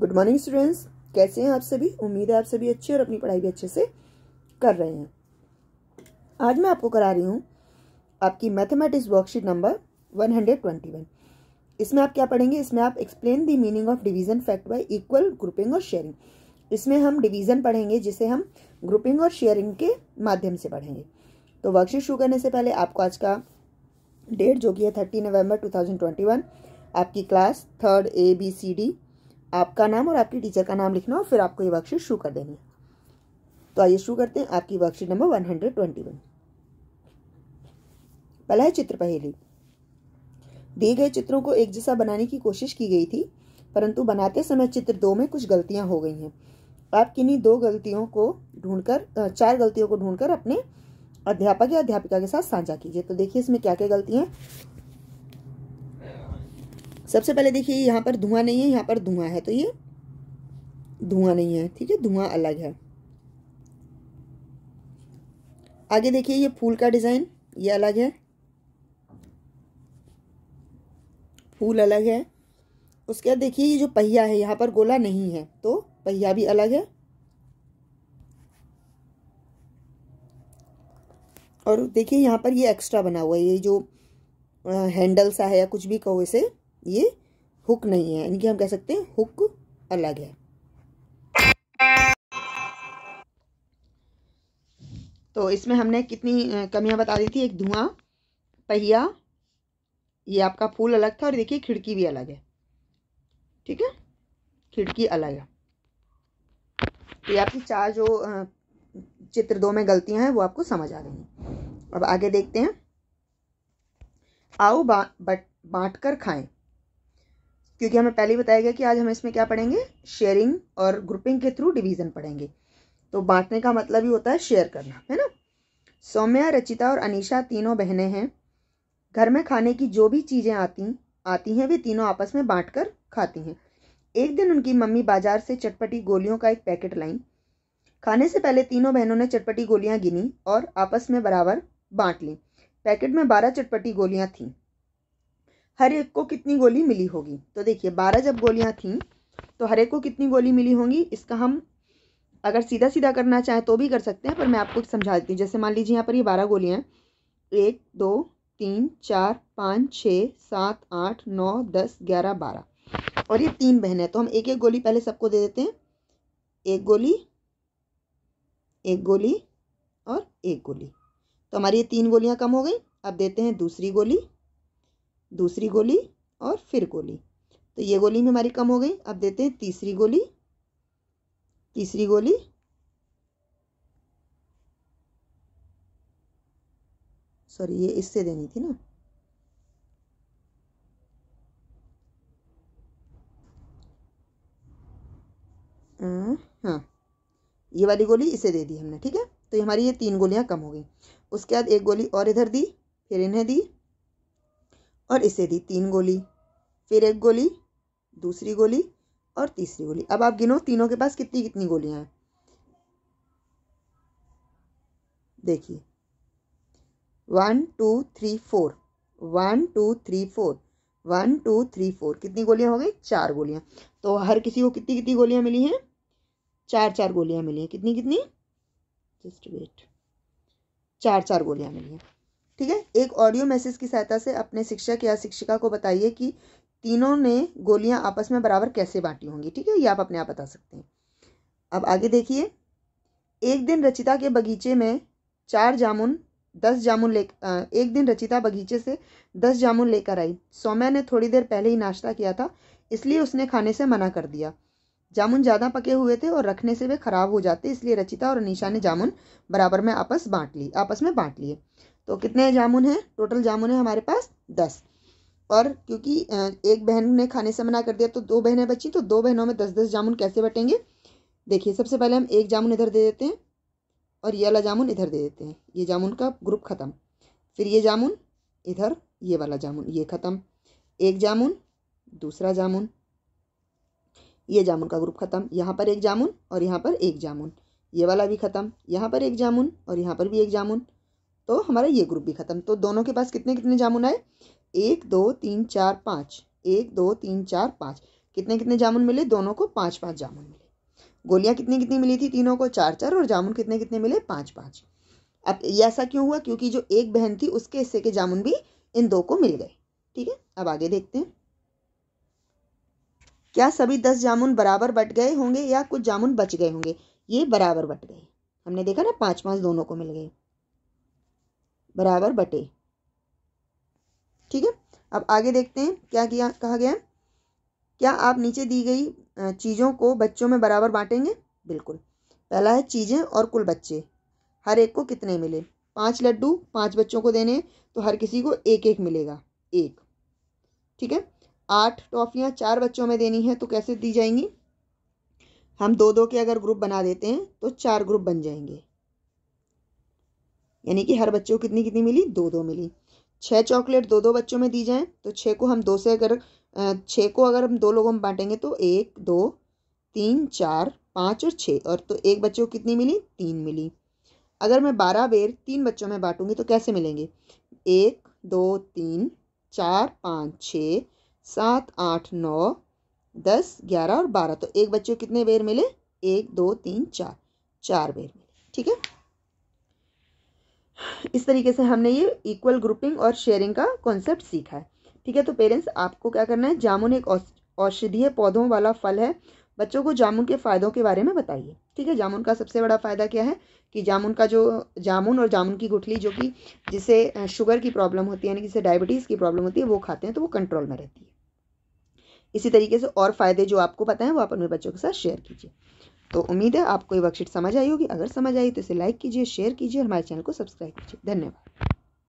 good morning students कैसे हैं आप सभी उम्मीद है आप सभी अच्छे और अपनी पढ़ाई भी अच्छे से कर रहे हैं आज मैं आपको करा रही हूँ आपकी मैथमेटिक्स वर्कशीट नंबर 121 इसमें आप क्या पढ़ेंगे इसमें आप explain the meaning of division fact by equal grouping और शेयरिंग इसमें हम डिवीजन पढ़ेंगे जिसे हम ग्रुपिंग और शेयरिंग के माध्यम से पढ़ेंगे तो वर्कशीट शुरू करने से पहले आपको आज का डेट जो कि है थर्टी नवम्बर टू आपकी class third A B C D आपका नाम और आपकी टीचर का नाम लिखना और फिर आपको ये वर्कशीट शुरू कर देनी है तो आइए शुरू करते हैं आपकी worksheet number one hundred twenty one पहला है चित्र पहेली दिए गए चित्रों को एक जैसा बनाने की कोशिश की गई थी परंतु बनाते समय चित्र दो में कुछ गलतियां हो गई हैं आप किन्हीं दो गलतियों को ढूंढकर चार गलतियों को ढूंढकर अपने अध्यापक या अध्यापिका के साथ साझा कीजिए तो देखिए इसमें क्या क्या गलतियाँ सबसे पहले देखिए यहाँ पर धुआं नहीं है यहाँ पर धुआं है तो ये धुआं नहीं है ठीक है धुआं अलग है आगे देखिए ये फूल का डिज़ाइन ये अलग है फूल अलग है उसके बाद देखिए ये जो पहिया है यहाँ पर गोला नहीं है तो पहिया भी अलग है और देखिए यहाँ पर ये एक्स्ट्रा बना हुआ है ये जो हैंडल सा है या कुछ भी कहो इसे ये हुक नहीं है यानी कि हम कह सकते हैं हुक अलग है तो इसमें हमने कितनी कमियां बता दी थी एक धुआं पहिया ये आपका फूल अलग था और देखिए खिड़की भी अलग है ठीक है खिड़की अलग है तो ये आपकी चार जो चित्र दो में गलतियां हैं वो आपको समझ आ गई अब आगे देखते हैं आओ बा, बांट कर खाएं क्योंकि हमें पहले ही बताया गया कि आज हम इसमें क्या पढ़ेंगे शेयरिंग और ग्रुपिंग के थ्रू डिवीजन पढ़ेंगे तो बांटने का मतलब ही होता है शेयर करना है ना सौम्या रचिता और अनिशा तीनों बहनें हैं घर में खाने की जो भी चीज़ें आती आती हैं वे तीनों आपस में बांट कर खाती हैं एक दिन उनकी मम्मी बाजार से चटपटी गोलियों का एक पैकेट लाई खाने से पहले तीनों बहनों ने चटपटी गोलियां गिनी और आपस में बराबर बांट ली पैकेट में बारह चटपटी गोलियां थीं हर एक को कितनी गोली मिली होगी तो देखिए बारह जब गोलियाँ थीं तो हर एक को कितनी गोली मिली होंगी इसका हम अगर सीधा सीधा करना चाहें तो भी कर सकते हैं पर मैं आपको समझा देती हूँ जैसे मान लीजिए यहाँ पर ये बारह गोलियाँ एक दो तीन चार पाँच छः सात आठ नौ दस ग्यारह बारह और ये तीन बहन है तो हम एक एक गोली पहले सबको दे देते हैं एक गोली एक गोली और एक गोली तो हमारी ये तीन गोलियाँ कम हो गई अब देते हैं दूसरी गोली दूसरी गोली और फिर गोली तो ये गोली भी हमारी कम हो गई अब देते हैं तीसरी गोली तीसरी गोली सॉरी ये इससे देनी थी ना अं, हाँ ये वाली गोली इसे दे दी हमने ठीक है तो हमारी ये तीन गोलियाँ कम हो गई उसके बाद एक गोली और इधर दी फिर इन्हें दी और इसे दी तीन गोली फिर एक गोली दूसरी गोली और तीसरी गोली अब आप गिनो तीनों के पास कितनी कितनी गोलियां हैं देखिए one two three four one two three four one two three four कितनी गोलियां हो गई चार गोलियां तो हर किसी को कितनी कितनी गोलियां मिली हैं चार चार गोलियां मिली हैं कितनी कितनी जस्ट वेट चार चार गोलियां मिली हैं ठीक है एक ऑडियो मैसेज की सहायता से अपने शिक्षक या शिक्षिका को बताइए कि तीनों ने गोलियां आपस में बराबर कैसे बांटी होंगी ठीक है ये आप अपने आप बता सकते हैं अब आगे देखिए एक दिन रचिता के बगीचे में चार जामुन दस जामुन ले एक दिन रचिता बगीचे से दस जामुन लेकर आई सौम्या ने थोड़ी देर पहले ही नाश्ता किया था इसलिए उसने खाने से मना कर दिया जामुन ज़्यादा पके हुए थे और रखने से वे खराब हो जाते इसलिए रचिता और अनिशा ने जामुन बराबर में आपस बांट ली आपस में बांट लिए तो कितने जामुन हैं टोटल जामुन है हमारे पास दस और क्योंकि एक बहन ने खाने से मना कर दिया तो दो बहनें बची तो दो बहनों में दस दस जामुन कैसे बटेंगे देखिए सबसे पहले हम एक जामुन इधर दे देते हैं और ये वाला जामुन इधर दे देते हैं ये जामुन का ग्रुप ख़त्म फिर ये जामुन इधर ये वाला जामुन ये ख़त्म एक जामुन दूसरा जामुन ये जामुन का ग्रुप ख़त्म यहाँ पर एक जामुन और यहाँ पर एक जामुन ये वाला भी ख़त्म यहाँ पर एक जामुन और यहाँ पर भी एक जामुन तो हमारा ये ग्रुप भी ख़त्म तो दोनों के पास कितने कितने जामुन आए एक दो तीन चार पाँच एक दो तीन चार पाँच कितने कितने जामुन मिले दोनों को पाँच पाँच जामुन मिले गोलियाँ कितनी कितनी मिली थी तीनों को चार चार और जामुन कितने कितने मिले पाँच पाँच अब ये ऐसा क्यों हुआ क्योंकि जो एक बहन थी उसके हिस्से के जामुन भी इन दो को मिल गए ठीक है अब आगे देखते हैं क्या सभी दस जामुन बराबर बट गए होंगे या कुछ जामुन बच गए होंगे ये बराबर बट गए हमने देखा ना पांच पांच दोनों को मिल गए बराबर बटे ठीक है अब आगे देखते हैं क्या किया कहा गया है क्या आप नीचे दी गई चीज़ों को बच्चों में बराबर बांटेंगे बिल्कुल पहला है चीज़ें और कुल बच्चे हर एक को कितने मिले पाँच लड्डू पाँच बच्चों को देने तो हर किसी को एक एक मिलेगा एक ठीक है आठ टॉफ़ियाँ चार बच्चों में देनी है तो कैसे दी जाएंगी हम दो दो के अगर ग्रुप बना देते हैं तो चार ग्रुप बन जाएंगे यानी कि हर बच्चे को कितनी कितनी मिली दो दो मिली छः चॉकलेट दो दो बच्चों में दी जाएँ तो छः को हम दो से अगर छः को अगर हम दो लोगों में बांटेंगे तो एक दो तीन चार पाँच और छः और तो एक बच्चे को कितनी मिली तीन मिली अगर मैं बारह बेर तीन बच्चों में बांटूँगी तो कैसे मिलेंगे एक दो तीन चार पाँच छः सात आठ नौ दस ग्यारह और बारह तो एक बच्चे को कितने बेर मिले एक दो तीन चार चार बेर मिले ठीक है इस तरीके से हमने ये इक्वल ग्रुपिंग और शेयरिंग का कॉन्सेप्ट सीखा है ठीक है तो पेरेंट्स आपको क्या करना है जामुन एक औषधीय पौधों वाला फल है बच्चों को जामुन के फ़ायदों के बारे में बताइए ठीक है जामुन का सबसे बड़ा फ़ायदा क्या है कि जामुन का जो जामुन और जामुन की गुठली जो कि जिसे शुगर की प्रॉब्लम होती है यानी कि जिसे डायबिटीज़ की प्रॉब्लम होती है वो खाते हैं तो वो कंट्रोल में रहती है इसी तरीके से और फ़ायदे जो आपको पता है वो आप अपने बच्चों के साथ शेयर कीजिए तो उम्मीद है आपको ये वर्कशीट समझ आई होगी अगर समझ आई तो इसे लाइक कीजिए शेयर कीजिए और हमारे चैनल को सब्सक्राइब कीजिए धन्यवाद